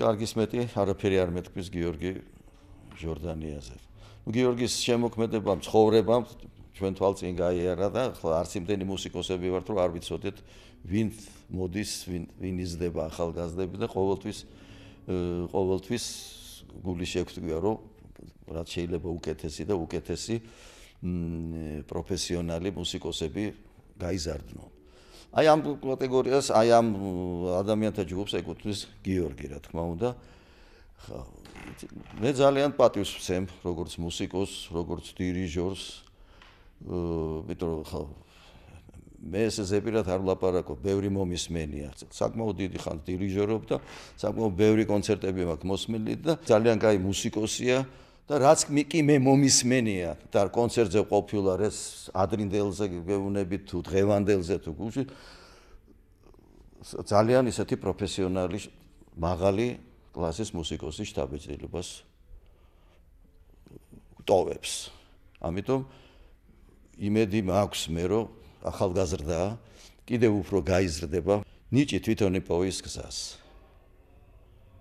კარგის მეტი არაფერი არ მეტყვის გიორგი ჯორდანიაზე. ნუ გიორგის შემოქმედება, ცხოვრება ჩვენ თვალწინ გაიარა და ახლა არც იმდენი მუსიკოსები ვართ, რომ არ ვიცოდეთ ვინ მოდის, ვინ ვინ იზრდება ახალგაზრდები და ყოველთვის ყოველთვის გული შეგვთქვია, რომ რაც შეიძლება უკეთესი და უკეთესი პროფესიონალი მუსიკოსები გაიზარდნენ. აი ამ კატეგორიას, აი ამ ადამიანთა ჯგუფს ეკუთვნის გიორგი, რა თქმა უნდა. ხა მე ძალიან პატივს ვცემ, როგორც მუსიკოს, როგორც დირიჟორს. აა, მეტრო ხა მე ესე ზეპირად არ ვლაპარაკო, ბევრი მომისმენია. საკმაოდ დიდი ხანს დირიჟორობ და საკმაოდ ბევრი კონცერტები მაქვს მოსმენილი და ძალიან კაი მუსიკოსია. და რაც კი მე მომისმენია და კონცერტზე ყოფილარ ეს ადრინდელზე გეუნებით თუ დღევანდელზე თუ გუში ძალიან ისეთი პროფესიონალი მაღალი კლასის მუსიკოსის შთაბეჭდილებას ტოვებს. ამიტომ იმედი მაქვს მე რომ ახალგაზრდა კიდევ უფრო გაიზრდება ნიჭი თვითონ იპოვის გზას.